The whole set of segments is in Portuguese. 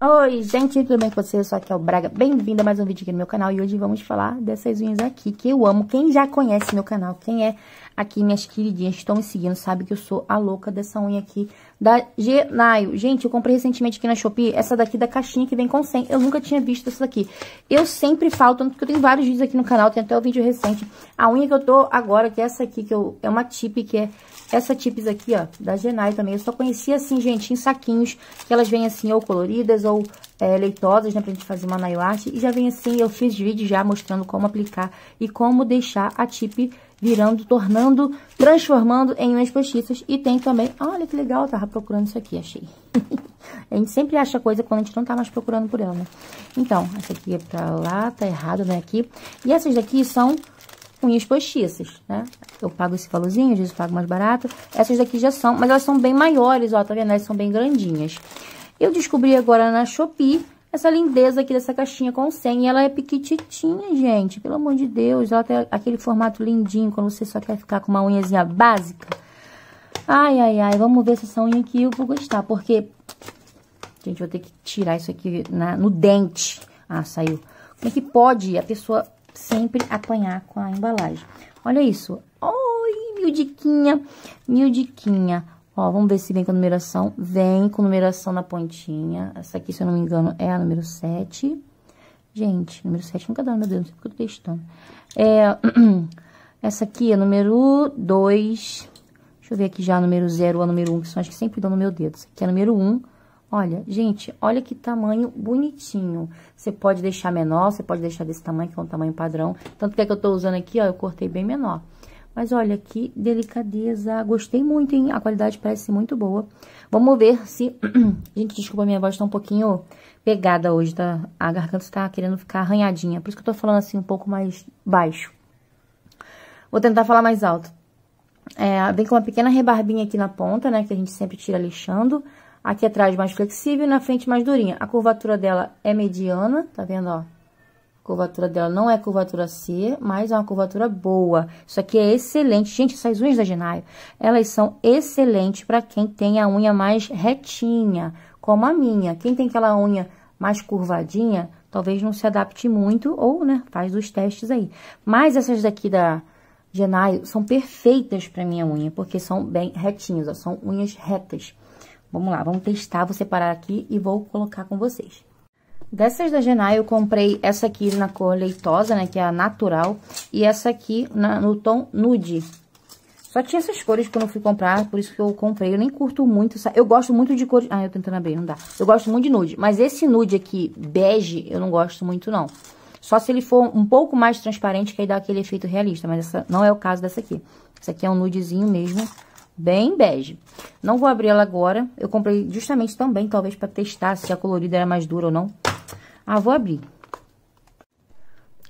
Oi, gente, tudo bem com vocês? Eu sou a Kel Braga, bem-vinda a mais um vídeo aqui no meu canal e hoje vamos falar dessas unhas aqui que eu amo. Quem já conhece meu canal, quem é aqui, minhas queridinhas que estão me seguindo, sabe que eu sou a louca dessa unha aqui da Genaio. Gente, eu comprei recentemente aqui na Shopee essa daqui da caixinha que vem com 100, eu nunca tinha visto essa daqui. Eu sempre falo, tanto que eu tenho vários vídeos aqui no canal, tem até o um vídeo recente. A unha que eu tô agora, que é essa aqui, que eu, é uma tip que é essa tips aqui, ó, da Genai também, eu só conhecia assim, gente, em saquinhos, que elas vêm assim, ou coloridas, ou é, leitosas, né, pra gente fazer uma nail art. E já vem assim, eu fiz vídeo já mostrando como aplicar e como deixar a tip virando, tornando, transformando em unhas postiças. E tem também, olha que legal, eu tava procurando isso aqui, achei. a gente sempre acha coisa quando a gente não tá mais procurando por ela, né? Então, essa aqui é pra lá, tá errado, né, aqui. E essas daqui são unhas postiças, né? Eu pago esse valorzinho, às vezes pago mais barato. Essas daqui já são, mas elas são bem maiores, ó, tá vendo? Elas são bem grandinhas. Eu descobri agora na Shopee essa lindeza aqui dessa caixinha com 100. E ela é pequititinha, gente, pelo amor de Deus. Ela tem aquele formato lindinho, quando você só quer ficar com uma unhazinha básica. Ai, ai, ai, vamos ver se essa unha aqui eu vou gostar, porque... Gente, vou ter que tirar isso aqui na, no dente. Ah, saiu. Como é que pode a pessoa sempre apanhar com a embalagem. Olha isso. Oi, miudiquinha, miudiquinha. Ó, vamos ver se vem com a numeração. Vem com numeração na pontinha. Essa aqui, se eu não me engano, é a número 7. Gente, número 7 nunca dá, meu Deus, não sei porque eu tô testando. É, essa aqui é número 2. Deixa eu ver aqui já a número 0 ou número 1, que são as que sempre dão no meu dedo. Essa aqui é número 1. Olha, gente, olha que tamanho bonitinho. Você pode deixar menor, você pode deixar desse tamanho, que é um tamanho padrão. Tanto que é que eu tô usando aqui, ó, eu cortei bem menor. Mas olha que delicadeza, gostei muito, hein? A qualidade parece muito boa. Vamos ver se... gente, desculpa, minha voz tá um pouquinho pegada hoje, tá? A garganta tá querendo ficar arranhadinha. Por isso que eu tô falando assim um pouco mais baixo. Vou tentar falar mais alto. É, vem com uma pequena rebarbinha aqui na ponta, né? Que a gente sempre tira lixando. Aqui atrás mais flexível e na frente mais durinha. A curvatura dela é mediana, tá vendo, ó? A curvatura dela não é curvatura C, mas é uma curvatura boa. Isso aqui é excelente. Gente, essas unhas da Genaio, elas são excelentes para quem tem a unha mais retinha, como a minha. Quem tem aquela unha mais curvadinha, talvez não se adapte muito ou, né, faz os testes aí. Mas essas daqui da Genaio são perfeitas para minha unha, porque são bem retinhas, ó, são unhas retas. Vamos lá, vamos testar, vou separar aqui e vou colocar com vocês. Dessas da Genai, eu comprei essa aqui na cor leitosa, né, que é a natural, e essa aqui na, no tom nude. Só tinha essas cores que eu não fui comprar, por isso que eu comprei. Eu nem curto muito, essa. eu gosto muito de cores... Ah, eu tentando abrir, não dá. Eu gosto muito de nude, mas esse nude aqui, bege, eu não gosto muito, não. Só se ele for um pouco mais transparente, que aí dá aquele efeito realista, mas essa não é o caso dessa aqui. Essa aqui é um nudezinho mesmo, bem bege. Não vou abrir ela agora. Eu comprei justamente também, talvez, para testar se a colorida era mais dura ou não. Ah, vou abrir.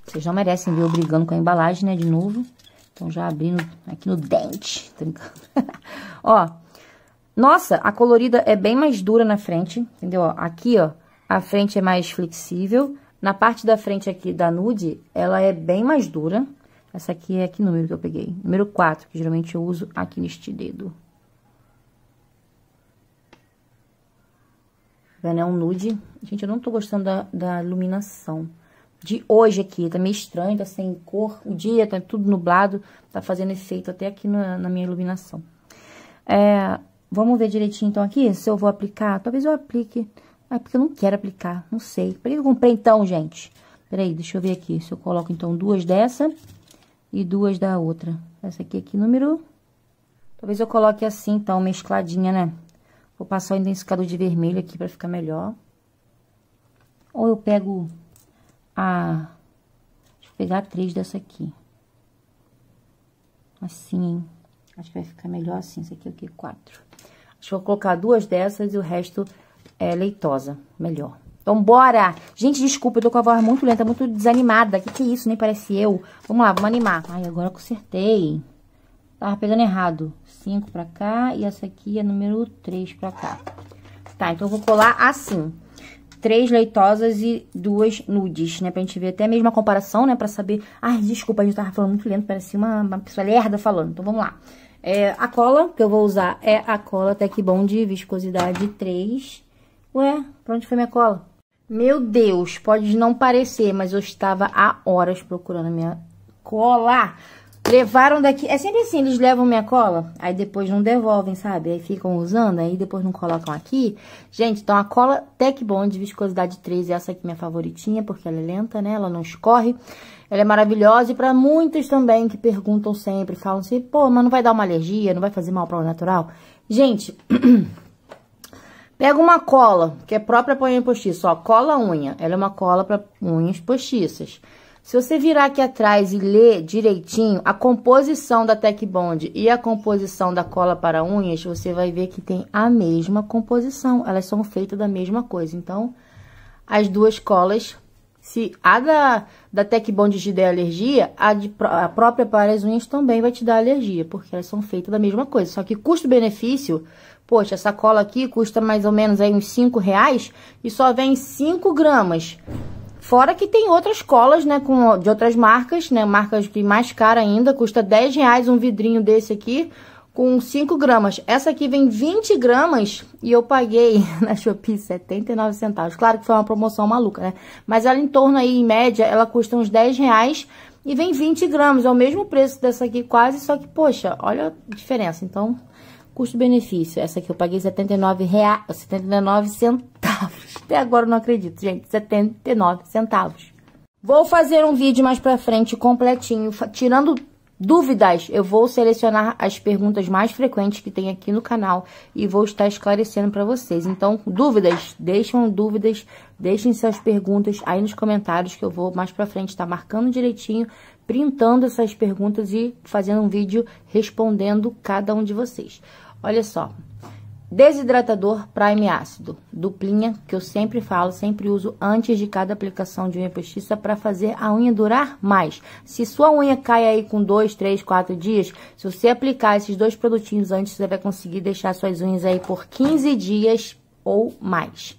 Vocês não merecem ver eu brigando com a embalagem, né, de novo. Então, já abrindo aqui no dente. Tô ó, nossa, a colorida é bem mais dura na frente, entendeu? Aqui, ó, a frente é mais flexível. Na parte da frente aqui da nude, ela é bem mais dura. Essa aqui é que número que eu peguei? Número 4, que geralmente eu uso aqui neste dedo. Tá É um nude. Gente, eu não tô gostando da, da iluminação de hoje aqui. Tá meio estranho, tá sem cor. O dia tá tudo nublado, tá fazendo efeito até aqui na, na minha iluminação. É, vamos ver direitinho, então, aqui, se eu vou aplicar. Talvez eu aplique... Ah, é porque eu não quero aplicar, não sei. Por que eu comprei, então, gente? Peraí, deixa eu ver aqui. Se eu coloco, então, duas dessa e duas da outra. Essa aqui, aqui, é número... Talvez eu coloque assim, então, mescladinha, né? Vou passar o intensificador de vermelho aqui pra ficar melhor. Ou eu pego a... Deixa eu pegar três dessa aqui. Assim, hein? Acho que vai ficar melhor assim. Isso aqui é o quê? Quatro. Acho que vou colocar duas dessas e o resto é leitosa. Melhor. Vambora! Gente, desculpa, eu tô com a voz muito lenta, muito desanimada. Que que é isso? Nem parece eu. Vamos lá, vamos animar. Ai, agora consertei. Tava pegando errado. cinco pra cá e essa aqui é número três pra cá. Tá, então eu vou colar assim. Três leitosas e duas nudes, né? Pra gente ver até mesmo a comparação, né? Pra saber... Ai, desculpa, a gente tava falando muito lento, parecia uma, uma pessoa lerda falando. Então, vamos lá. É, a cola que eu vou usar é a cola Tec de Viscosidade 3. Ué, pra onde foi minha cola? Meu Deus, pode não parecer, mas eu estava há horas procurando minha cola. Levaram daqui... É sempre assim, eles levam minha cola, aí depois não devolvem, sabe? Aí ficam usando, aí depois não colocam aqui. Gente, então a cola Tech Bond, viscosidade 3, essa aqui é minha favoritinha, porque ela é lenta, né? Ela não escorre. Ela é maravilhosa e para muitos também que perguntam sempre, falam assim, pô, mas não vai dar uma alergia, não vai fazer mal para o natural? Gente... Pega uma cola, que é própria para unha postiça, ó, cola unha. Ela é uma cola para unhas postiças. Se você virar aqui atrás e ler direitinho a composição da Tech Bond e a composição da cola para unhas, você vai ver que tem a mesma composição. Elas são feitas da mesma coisa. Então, as duas colas, se a da, da Tech Bond te der alergia, a, de, a própria para as unhas também vai te dar alergia, porque elas são feitas da mesma coisa. Só que custo-benefício, Poxa, essa cola aqui custa mais ou menos aí uns 5 reais e só vem 5 gramas. Fora que tem outras colas, né, com, de outras marcas, né, marcas que mais cara ainda, custa 10 reais um vidrinho desse aqui, com 5 gramas. Essa aqui vem 20 gramas e eu paguei na Shopee 79 centavos. Claro que foi uma promoção maluca, né? Mas ela em torno aí, em média, ela custa uns 10 reais e vem 20 gramas. É o mesmo preço dessa aqui quase, só que, poxa, olha a diferença. Então, Custo-benefício, essa aqui eu paguei 79, rea... 79 centavos. Até agora eu não acredito, gente, 79 centavos. Vou fazer um vídeo mais pra frente completinho, tirando dúvidas. Eu vou selecionar as perguntas mais frequentes que tem aqui no canal e vou estar esclarecendo para vocês. Então, dúvidas, deixam dúvidas, deixem suas perguntas aí nos comentários que eu vou mais pra frente estar tá marcando direitinho, printando essas perguntas e fazendo um vídeo respondendo cada um de vocês. Olha só. Desidratador Prime Ácido, duplinha, que eu sempre falo, sempre uso antes de cada aplicação de unha postiça para fazer a unha durar mais. Se sua unha cai aí com 2, 3, 4 dias, se você aplicar esses dois produtinhos antes, você vai conseguir deixar suas unhas aí por 15 dias ou mais.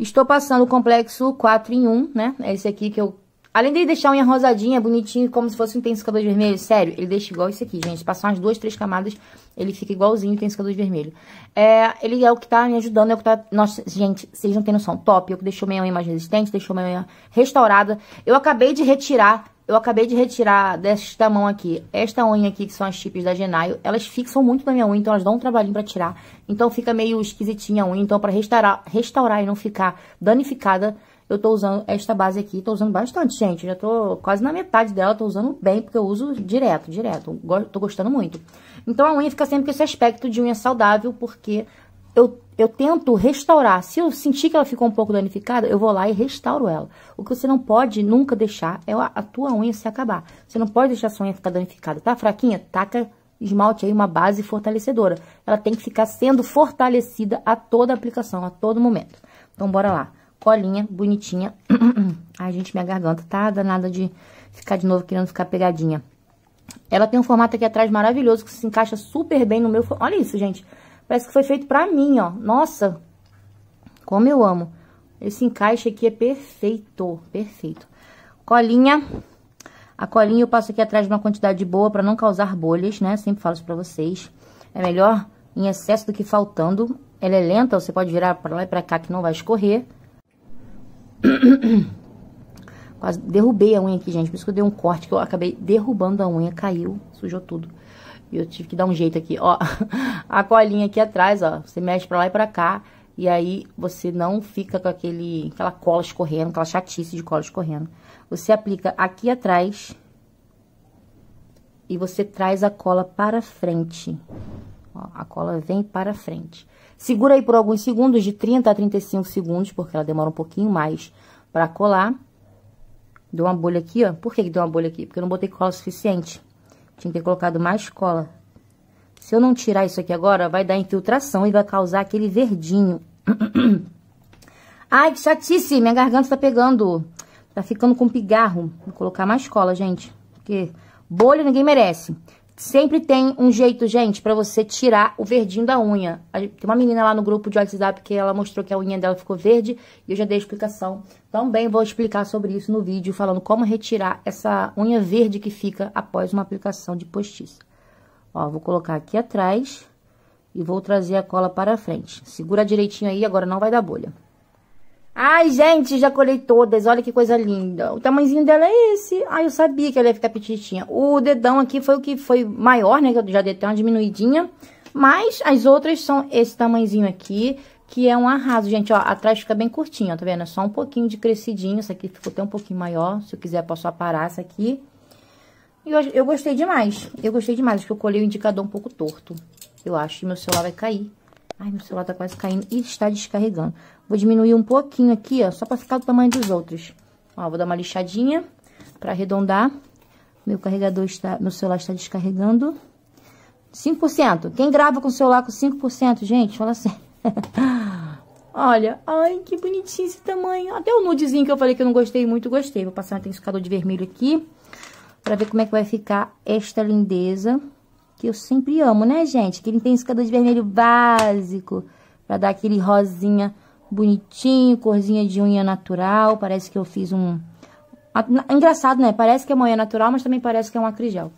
Estou passando o complexo 4 em 1, né? É esse aqui que eu Além ele deixar unha rosadinha, bonitinho, como se fosse um intensificador de vermelho, sério, ele deixa igual isso aqui, gente. Passar umas duas, três camadas, ele fica igualzinho o intensificador de vermelho. É, ele é o que tá me ajudando, é o que tá... Nossa, gente, vocês não têm noção. Top, eu que deixou minha unha mais resistente, deixou minha unha restaurada. Eu acabei de retirar, eu acabei de retirar desta mão aqui, esta unha aqui, que são as chips da Genaio, elas fixam muito na minha unha, então elas dão um trabalhinho pra tirar. Então fica meio esquisitinha a unha, então pra restaurar, restaurar e não ficar danificada eu tô usando esta base aqui, tô usando bastante, gente. Já tô quase na metade dela, tô usando bem, porque eu uso direto, direto. Tô gostando muito. Então, a unha fica sempre com esse aspecto de unha saudável, porque eu, eu tento restaurar. Se eu sentir que ela ficou um pouco danificada, eu vou lá e restauro ela. O que você não pode nunca deixar é a, a tua unha se acabar. Você não pode deixar a sua unha ficar danificada. Tá fraquinha? Taca esmalte aí, uma base fortalecedora. Ela tem que ficar sendo fortalecida a toda aplicação, a todo momento. Então, bora lá colinha bonitinha. Ai, gente, minha garganta tá danada de ficar de novo querendo ficar pegadinha. Ela tem um formato aqui atrás maravilhoso, que se encaixa super bem no meu... Olha isso, gente. Parece que foi feito pra mim, ó. Nossa, como eu amo. Esse encaixe aqui é perfeito, perfeito. Colinha. A colinha eu passo aqui atrás de uma quantidade boa pra não causar bolhas, né? Sempre falo isso pra vocês. É melhor em excesso do que faltando. Ela é lenta, você pode virar pra lá e pra cá que não vai escorrer. Quase derrubei a unha aqui, gente. Por isso que eu dei um corte, que eu acabei derrubando a unha, caiu, sujou tudo. E eu tive que dar um jeito aqui, ó. A colinha aqui atrás, ó. Você mexe pra lá e pra cá. E aí, você não fica com aquele, aquela cola escorrendo, aquela chatice de cola escorrendo. Você aplica aqui atrás. E você traz a cola para frente. Ó, a cola vem para frente. Segura aí por alguns segundos, de 30 a 35 segundos, porque ela demora um pouquinho mais para colar. Deu uma bolha aqui, ó. Por que, que deu uma bolha aqui? Porque eu não botei cola suficiente. Tinha que ter colocado mais cola. Se eu não tirar isso aqui agora, vai dar infiltração e vai causar aquele verdinho. Ai, que chatice! Minha garganta tá pegando. Tá ficando com pigarro. Vou colocar mais cola, gente. Porque bolha ninguém merece. Sempre tem um jeito, gente, para você tirar o verdinho da unha. Tem uma menina lá no grupo de WhatsApp que ela mostrou que a unha dela ficou verde e eu já dei a explicação. Também vou explicar sobre isso no vídeo, falando como retirar essa unha verde que fica após uma aplicação de postiça. Ó, vou colocar aqui atrás e vou trazer a cola para frente. Segura direitinho aí, agora não vai dar bolha. Ai, gente, já colhei todas. Olha que coisa linda. O tamanhozinho dela é esse. Ai, eu sabia que ela ia ficar petitinha. O dedão aqui foi o que foi maior, né? Que eu já dei até uma diminuidinha. Mas as outras são esse tamanhozinho aqui, que é um arraso. Gente, ó, atrás fica bem curtinho, ó, tá vendo? É só um pouquinho de crescidinho. Essa aqui ficou até um pouquinho maior. Se eu quiser, posso aparar essa aqui. E eu, eu gostei demais. Eu gostei demais. Acho que eu colhei o indicador um pouco torto. Eu acho que meu celular vai cair. Ai, meu celular tá quase caindo e está descarregando. Vou diminuir um pouquinho aqui, ó, só pra ficar do tamanho dos outros. Ó, vou dar uma lixadinha pra arredondar. Meu carregador está, meu celular está descarregando. 5%. Quem grava com o celular com 5%, gente, fala assim. Olha, ai, que bonitinho esse tamanho. Até o nudezinho que eu falei que eu não gostei muito, gostei. Vou passar um intensificador de vermelho aqui pra ver como é que vai ficar esta lindeza que eu sempre amo, né, gente? Que ele tem intensificador de vermelho básico, pra dar aquele rosinha bonitinho, corzinha de unha natural, parece que eu fiz um... Engraçado, né? Parece que é uma unha natural, mas também parece que é um acrigel.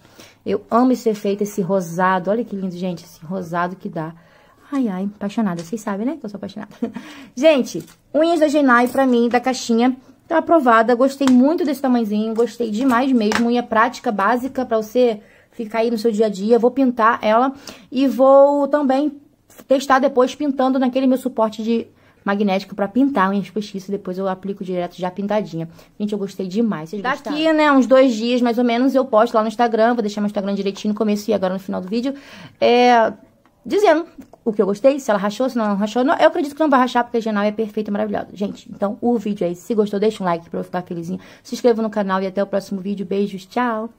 Eu amo esse efeito, esse rosado, olha que lindo, gente, esse rosado que dá. Ai, ai, apaixonada, vocês sabem, né, que eu sou apaixonada. gente, unhas da Genai, pra mim, da caixinha, tá aprovada, gostei muito desse tamanzinho, gostei demais mesmo, unha prática, básica, pra você ficar aí no seu dia a dia. Vou pintar ela e vou também testar depois pintando naquele meu suporte de magnético para pintar unhas postiças depois eu aplico direto já pintadinha. Gente, eu gostei demais. Vocês Daqui, gostaram? né, uns dois dias mais ou menos, eu posto lá no Instagram, vou deixar meu Instagram direitinho no começo e agora no final do vídeo, é, dizendo o que eu gostei, se ela rachou, se não rachou. Não, eu acredito que não vai rachar, porque a Genal é perfeita e maravilhosa. Gente, então o vídeo é esse. Se gostou, deixa um like pra eu ficar felizinha. Se inscreva no canal e até o próximo vídeo. Beijos, tchau!